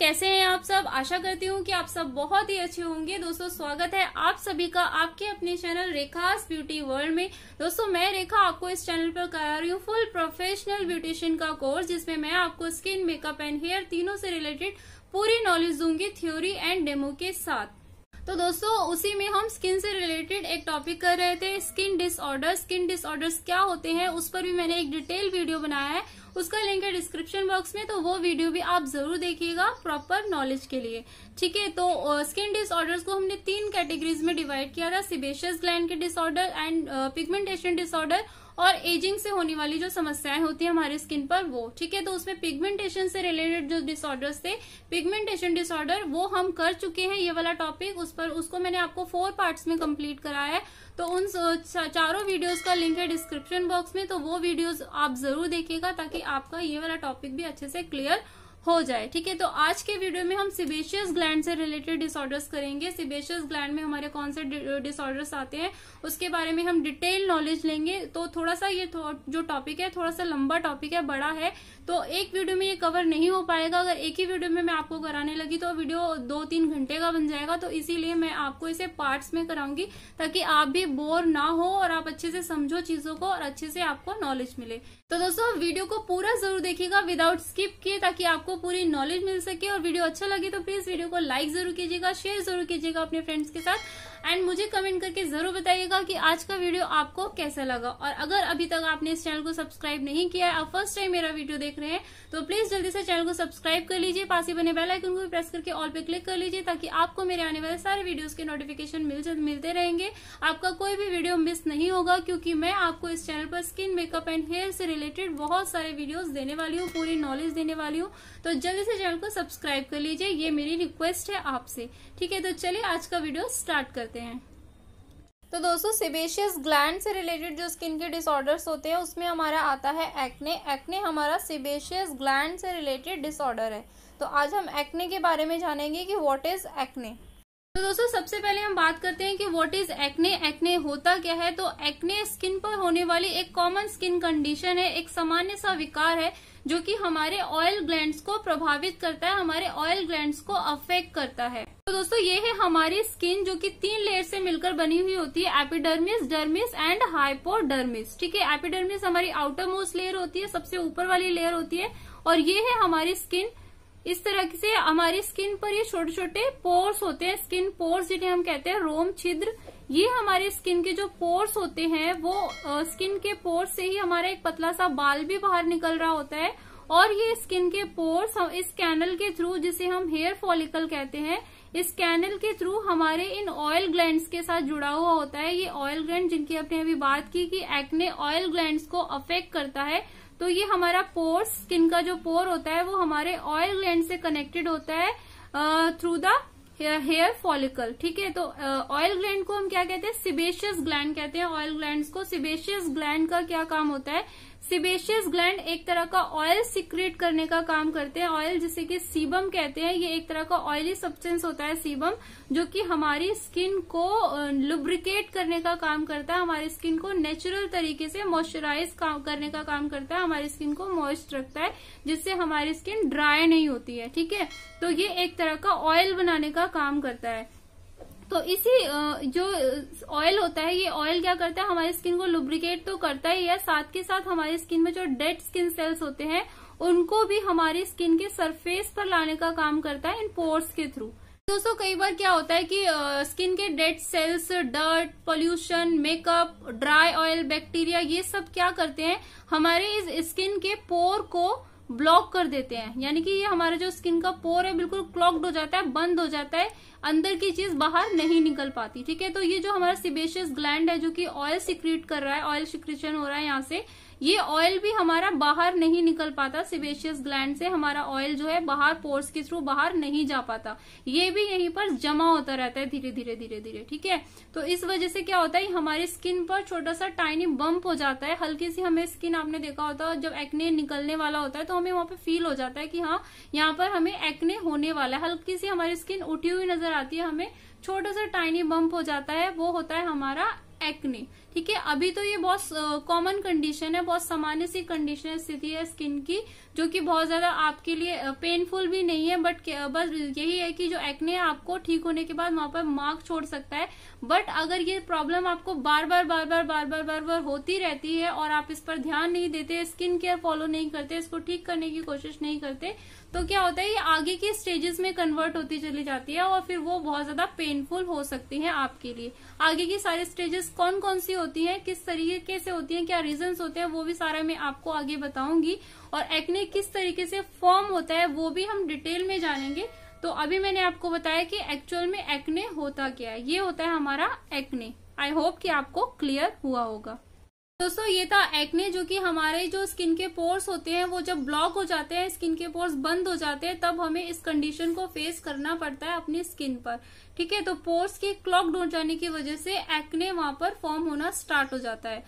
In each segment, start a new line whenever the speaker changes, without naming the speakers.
कैसे हैं आप सब आशा करती हूँ कि आप सब बहुत ही अच्छे होंगे दोस्तों स्वागत है आप सभी का आपके अपने चैनल रेखास ब्यूटी वर्ल्ड में दोस्तों मैं रेखा आपको इस चैनल पर करा रही हूँ फुल प्रोफेशनल ब्यूटिशियन का कोर्स जिसमें मैं आपको स्किन मेकअप एंड हेयर तीनों से रिलेटेड पूरी नॉलेज दूंगी थ्योरी एंड डेमो के साथ तो दोस्तों उसी में हम स्किन से रिलेटेड एक टॉपिक कर रहे थे स्किन डिसऑर्डर स्किन डिसऑर्डर्स क्या होते हैं उस पर भी मैंने एक डिटेल वीडियो बनाया है उसका लिंक है डिस्क्रिप्शन बॉक्स में तो वो वीडियो भी आप जरूर देखिएगा प्रॉपर नॉलेज के लिए ठीक है तो स्किन डिसऑर्डर्स को हमने तीन कैटेगरीज में डिवाइड किया था सिबेशियस ग्लैंड के डिसऑर्डर एंड पिगमेंटेशन डिसऑर्डर और एजिंग से होने वाली जो समस्याएं होती है हमारे स्किन पर वो ठीक है तो उसमें पिगमेंटेशन से रिलेटेड जो डिसऑर्डर्स थे पिगमेंटेशन डिसऑर्डर वो हम कर चुके हैं ये वाला टॉपिक उस पर उसको मैंने आपको फोर पार्ट्स में कंप्लीट कराया है तो उन चारों वीडियोस का लिंक है डिस्क्रिप्शन बॉक्स में तो वो वीडियोस आप जरूर देखिएगा ताकि आपका ये वाला टॉपिक भी अच्छे से क्लियर हो जाए ठीक है तो आज के वीडियो में हम सिबेशियस ग्लैंड से रिलेटेड डिसऑर्डर्स करेंगे सिबेशियस ग्लैंड में हमारे कौन से डिसऑर्डर्स आते हैं उसके बारे में हम डिटेल नॉलेज लेंगे तो थोड़ा सा ये जो टॉपिक है थोड़ा सा लंबा टॉपिक है बड़ा है तो एक वीडियो में ये कवर नहीं हो पाएगा अगर एक ही वीडियो में मैं आपको कराने लगी तो वीडियो दो तीन घंटे का बन जाएगा तो इसीलिए मैं आपको इसे पार्ट्स में कराऊंगी ताकि आप भी बोर ना हो और आप अच्छे से समझो चीजों को और अच्छे से आपको नॉलेज मिले तो दोस्तों वीडियो को पूरा जरूर देखिएगा विदाउट स्किप किए ताकि आपको पूरी नॉलेज मिल सके और वीडियो अच्छा लगे तो प्लीज वीडियो को लाइक जरूर कीजिएगा शेयर जरूर कीजिएगा अपने फ्रेंड्स के साथ एंड मुझे कमेंट करके जरूर बताइएगा कि आज का वीडियो आपको कैसा लगा और अगर अभी तक आपने इस चैनल को सब्सक्राइब नहीं किया है आप फर्स्ट टाइम मेरा वीडियो देख रहे हैं तो प्लीज जल्दी से चैनल को सब्सक्राइब कर लीजिए पास ही बने बेलाइकन को भी प्रेस करके ऑल पे क्लिक कर लीजिए ताकि आपको मेरे आने वाले सारे वीडियोज के नोटिफिकेशन मिल मिलते रहेंगे आपका कोई भी वीडियो मिस नहीं होगा क्योंकि मैं आपको इस चैनल पर स्किन मेकअप एंड हेयर से रिलेटेड बहुत सारे वीडियोज देने वाली हूँ पूरी नॉलेज देने वाली हूँ तो जल्दी से चैनल को सब्सक्राइब कर लीजिए ये मेरी रिक्वेस्ट है आपसे ठीक है तो चलिए आज का वीडियो स्टार्ट करते करते हैं तो दोस्तों सिबेशियस ग्लैंड से रिलेटेड जो स्किन के डिसऑर्डर्स होते हैं उसमें हमारा आता है एक्ने एक्ने हमारा सिबेशियस ग्लैंड से रिलेटेड डिसऑर्डर है तो आज हम एक्ने के बारे में जानेंगे कि व्हाट इज एक्ने तो दोस्तों सबसे पहले हम बात करते हैं कि व्हाट इज एक्ने एक्ने होता क्या है तो एक्ने स्किन पर होने वाली एक कॉमन स्किन कंडीशन है एक सामान्य सा विकार है जो कि हमारे ऑयल ग्लैंड्स को प्रभावित करता है हमारे ऑयल ग्लैंड्स को अफेक्ट करता है तो दोस्तों ये है हमारी स्किन जो कि तीन लेयर से मिलकर बनी हुई होती है एपिडर्मिस डर्मिस एंड हाइपोडर्मिस ठीक है एपिडर्मिस हमारी आउटर मोस्ट लेयर होती है सबसे ऊपर वाली लेयर होती है और ये है हमारी स्किन इस तरह से हमारी स्किन पर ये छोटे छोटे पोर्स होते हैं स्किन पोर्स जिन्हें हम कहते हैं रोम छिद्र ये हमारे स्किन के जो पोर्स होते हैं वो स्किन के पोर्स से ही हमारा एक पतला सा बाल भी बाहर निकल रहा होता है और ये स्किन के पोर्स इस कैनल के थ्रू जिसे हम हेयर फॉलिकल कहते हैं इस कैनल के थ्रू हमारे इन ऑयल ग्लैंड्स के साथ जुड़ा हुआ होता है ये ऑयल ग्लैंड जिनकी आपने अभी बात की कि एक्ने ऑयल ग्लैंड्स को अफेक्ट करता है तो ये हमारा पोर्स स्किन का जो पोर होता है वो हमारे ऑयल ग्लैंड से कनेक्टेड होता है थ्रू द हेयर फॉलिकल ठीक है तो ऑयल uh, ग्लैंड को हम क्या कहते हैं सिबेशियस ग्लैंड कहते हैं ऑयल ग्लैंड को सिबेशियस ग्लैंड का क्या काम होता है सिबेशियस ग्लैंड एक तरह का ऑयल सिक्रेट करने का काम करते हैं ऑयल जिसे कि सीबम कहते हैं ये एक तरह का ऑयली सब्सटेंस होता है सीबम जो कि हमारी स्किन को लुब्रिकेट करने का काम करता है हमारी स्किन को नेचुरल तरीके से मॉइस्चराइज करने का काम करता है हमारी स्किन को मॉइस्ट रखता है जिससे हमारी स्किन ड्राई नहीं होती है ठीक है तो ये एक तरह का ऑयल बनाने का काम करता है तो इसी जो ऑयल होता है ये ऑयल क्या करता है हमारी स्किन को लुब्रिकेट तो करता ही है साथ के साथ हमारी स्किन में जो डेड स्किन सेल्स होते हैं उनको भी हमारी स्किन के सरफेस पर लाने का काम करता है इन पोर्स के थ्रू दोस्तों कई बार क्या होता है कि स्किन के dead cells dirt pollution makeup dry oil bacteria ये सब क्या करते हैं हमारे इस स्किन के पोर को ब्लॉक कर देते हैं यानी कि ये हमारा जो स्किन का पोर है बिल्कुल क्लॉक्ड हो जाता है बंद हो जाता है अंदर की चीज बाहर नहीं निकल पाती ठीक है तो ये जो हमारा सिबेशियस ग्लैंड है जो कि ऑयल सिक्रीट कर रहा है ऑयल सिक्रीशन हो रहा है यहाँ से ये ऑयल भी हमारा बाहर नहीं निकल पाता सिबेशियस ग्लैंड से हमारा ऑयल जो है बाहर पोर्स के थ्रू बाहर नहीं जा पाता ये भी यहीं पर जमा होता रहता है धीरे धीरे धीरे धीरे ठीक है तो इस वजह से क्या होता है हमारी स्किन पर छोटा सा टाइनी बम्प हो जाता है हल्की सी हमें स्किन आपने देखा होता है जब एक्ने निकलने वाला होता है तो हमें वहां पर फील हो जाता है कि हाँ यहाँ पर हमें एक्ने होने वाला है हल्की सी हमारी स्किन उठी हुई नजर आती है हमें छोटा सा टाइनी बम्प हो जाता है वो होता है हमारा एक्ने ठीक है अभी तो ये बहुत कॉमन कंडीशन है बहुत सामान्य सी कंडीशन स्थिति है स्किन की जो कि बहुत ज्यादा आपके लिए पेनफुल भी नहीं है बट बस यही है कि जो एक्ने आपको ठीक होने के बाद वहां पर मार्क छोड़ सकता है बट अगर ये प्रॉब्लम आपको बार बार बार बार बार बार बार बार होती रहती है और आप इस पर ध्यान नहीं देते स्किन केयर फॉलो नहीं करते इसको ठीक करने की कोशिश नहीं करते तो क्या होता है ये आगे के स्टेजेस में कन्वर्ट होती चली जाती है और फिर वो बहुत ज्यादा पेनफुल हो सकती है आपके लिए आगे की सारी स्टेजेस कौन कौन सी होती है किस तरीके से होती है क्या रीजन होते हैं वो भी सारा मैं आपको आगे बताऊंगी और एक्ने किस तरीके से फॉर्म होता है वो भी हम डिटेल में जानेंगे तो अभी मैंने आपको बताया कि एक्चुअल में एक्ने होता क्या है ये होता है हमारा एक्ने आई होप कि आपको क्लियर हुआ होगा दोस्तों ये था एक्ने जो कि हमारे जो स्किन के पोर्स होते हैं वो जब ब्लॉक हो जाते हैं स्किन के पोर्स बंद हो जाते हैं तब हमें इस कंडीशन को फेस करना पड़ता है अपनी स्किन पर ठीक है तो पोर्स के क्लॉक डोट जाने की वजह से एक्ने वहां पर फॉर्म होना स्टार्ट हो जाता है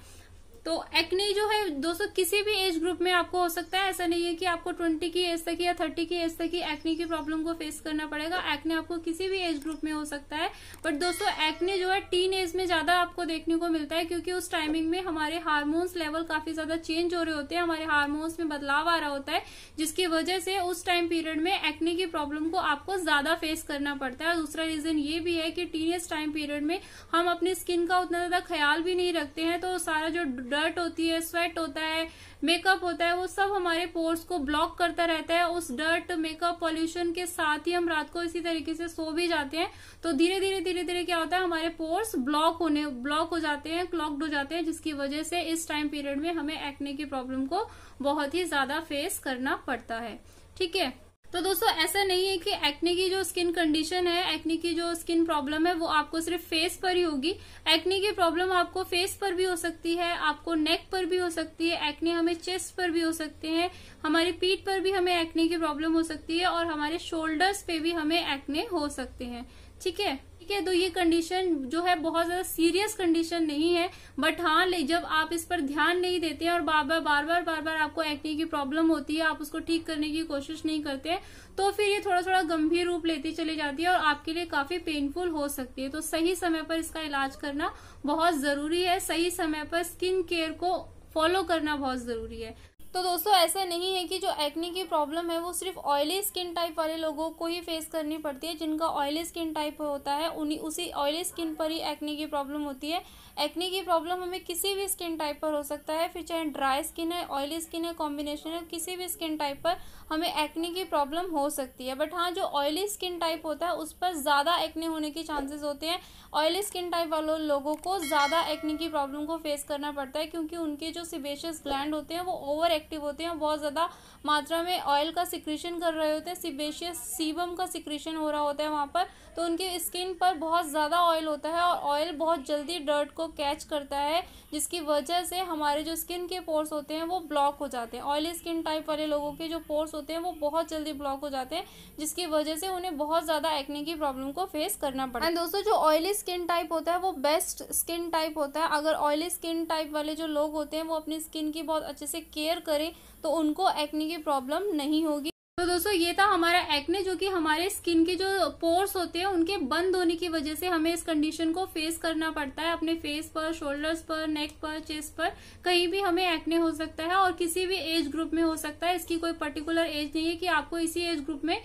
तो एक्ने जो है दोस्तों किसी भी एज ग्रुप में आपको हो सकता है ऐसा नहीं है कि आपको ट्वेंटी की एज तक या थर्टी की एज तक ही एक्ने की प्रॉब्लम को फेस करना पड़ेगा एक्ने आपको किसी भी एज ग्रुप में हो सकता है बट दोस्तों एक्ने जो है टीन एज में ज्यादा आपको देखने को मिलता है क्योंकि उस टाइमिंग में हमारे हार्मोन्स लेवल काफी ज्यादा चेंज हो रहे होते हैं हमारे हार्मोन्स में बदलाव आ रहा होता है जिसकी वजह से उस टाइम पीरियड में एक्ने की प्रॉब्लम को आपको ज्यादा फेस करना पड़ता है और दूसरा रीजन ये भी है कि टीन एज टाइम पीरियड में हम अपनी स्किन का उतना ज्यादा ख्याल भी नहीं रखते हैं तो सारा जो डर्ट होती है स्वेट होता है मेकअप होता है वो सब हमारे पोर्स को ब्लॉक करता रहता है उस डर्ट मेकअप पॉल्यूशन के साथ ही हम रात को इसी तरीके से सो भी जाते हैं तो धीरे धीरे धीरे धीरे क्या होता है हमारे पोर्स ब्लॉक होने ब्लॉक हो जाते हैं क्लॉक्ड हो जाते हैं जिसकी वजह से इस टाइम पीरियड में हमें एक्ने की प्रॉब्लम को बहुत ही ज्यादा फेस करना पड़ता है ठीक है तो दोस्तों ऐसा नहीं है कि एक्ने की जो स्किन कंडीशन है एक्ने की जो स्किन प्रॉब्लम है वो आपको सिर्फ फेस पर ही होगी एक्ने की प्रॉब्लम आपको फेस पर भी हो सकती है आपको नेक पर भी हो सकती है एक्ने हमें चेस्ट पर भी हो सकते हैं हमारी पीठ पर भी हमें एक्ने की प्रॉब्लम हो सकती है और हमारे शोल्डर्स पे भी हमें एक्ने हो सकते हैं ठीक है ठीक है तो ये कंडीशन जो है बहुत ज्यादा सीरियस कंडीशन नहीं है बट हाँ जब आप इस पर ध्यान नहीं देते हैं और बार बार बार बार बार बार आपको एक्ने की प्रॉब्लम होती है आप उसको ठीक करने की कोशिश नहीं करते हैं तो फिर ये थोड़ा थोड़ा गंभीर रूप लेती चली जाती है और आपके लिए काफी पेनफुल हो सकती है तो सही समय पर इसका इलाज करना बहुत जरूरी है सही समय पर स्किन केयर को फॉलो करना बहुत जरूरी है तो दोस्तों ऐसा नहीं है कि जो एक्नी की प्रॉब्लम है वो सिर्फ ऑयली स्किन टाइप वाले लोगों को ही फेस करनी पड़ती है जिनका ऑयली स्किन टाइप होता है उन्हीं उसी ऑयली स्किन पर ही एक्नी की प्रॉब्लम होती है एक्नी की प्रॉब्लम हमें किसी भी स्किन टाइप पर हो सकता है फिर चाहे ड्राई स्किन है ऑयली स्किन है कॉम्बिनेशन है किसी भी स्किन टाइप पर हमें एक्नी की प्रॉब्लम हो सकती है बट हाँ जो ऑयली स्किन टाइप होता है उस पर ज़्यादा एक्ने होने के चांसेस होते हैं ऑयली स्किन टाइप वालों लोगों को ज़्यादा एक्नी की प्रॉब्लम को फेस करना पड़ता है क्योंकि उनके जो सिबेशियस ग्लैंड होते हैं वो ओवर एक्टिव होते हैं बहुत ज़्यादा मात्रा में ऑयल का सिक्रीशन कर रहे होते हैं सिबेशियस सीबम का सिक्रीशन हो रहा होता है वहाँ पर तो उनके स्किन पर बहुत ज़्यादा ऑयल होता है और ऑयल बहुत जल्दी डर्ट को कैच करता है जिसकी वजह से हमारे जो स्किन के पोर्स होते हैं वो ब्लॉक हो जाते हैं ऑयली स्किन टाइप वाले लोगों के जो पोर्स होते हैं वो बहुत जल्दी ब्लॉक हो जाते हैं जिसकी वजह से उन्हें बहुत ज़्यादा एक्ने की प्रॉब्लम को फेस करना पड़ता है दोस्तों जो ऑयली स्किन टाइप होता है वो बेस्ट स्किन टाइप होता है अगर ऑयली स्किन टाइप वाले जो लोग होते हैं वो अपनी स्किन की बहुत अच्छे से केयर करें तो उनको एक्ने की प्रॉब्लम नहीं होगी तो दोस्तों ये था हमारा एक्ने जो कि हमारे स्किन के जो पोर्स होते हैं उनके बंद होने की वजह से हमें इस कंडीशन को फेस करना पड़ता है अपने फेस पर शोल्डर्स पर नेक पर चेस्ट पर कहीं भी हमें एक्ने हो सकता है और किसी भी एज ग्रुप में हो सकता है इसकी कोई पर्टिकुलर एज नहीं है कि आपको इसी एज ग्रुप में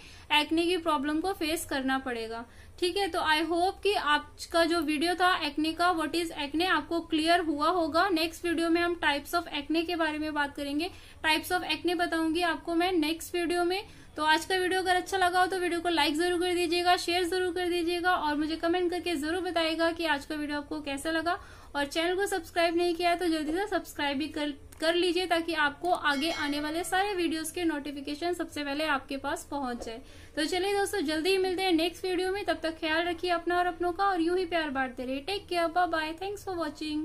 एक्ने की प्रॉब्लम को फेस करना पड़ेगा ठीक है तो आई होप कि आपका जो वीडियो था एक्ने का व्हाट इज एक्ने आपको क्लियर हुआ होगा नेक्स्ट वीडियो में हम टाइप्स ऑफ एक्ने के बारे में बात करेंगे टाइप्स ऑफ एक्ने बताऊंगी आपको मैं नेक्स्ट वीडियो में तो आज का वीडियो अगर अच्छा लगा हो तो वीडियो को लाइक जरूर कर दीजिएगा शेयर जरूर कर दीजिएगा और मुझे कमेंट करके जरूर बताएगा कि आज का वीडियो आपको कैसा लगा और चैनल को सब्सक्राइब नहीं किया है तो जल्दी से सब्सक्राइब भी कर, कर लीजिए ताकि आपको आगे आने वाले सारे वीडियोस के नोटिफिकेशन सबसे पहले आपके पास पहुंच जाए तो चलिए दोस्तों जल्दी ही मिलते हैं नेक्स्ट वीडियो में तब तक ख्याल रखिए अपना और अपनों का और यूं ही प्यार बांटते रहिए take care bye bye thanks for watching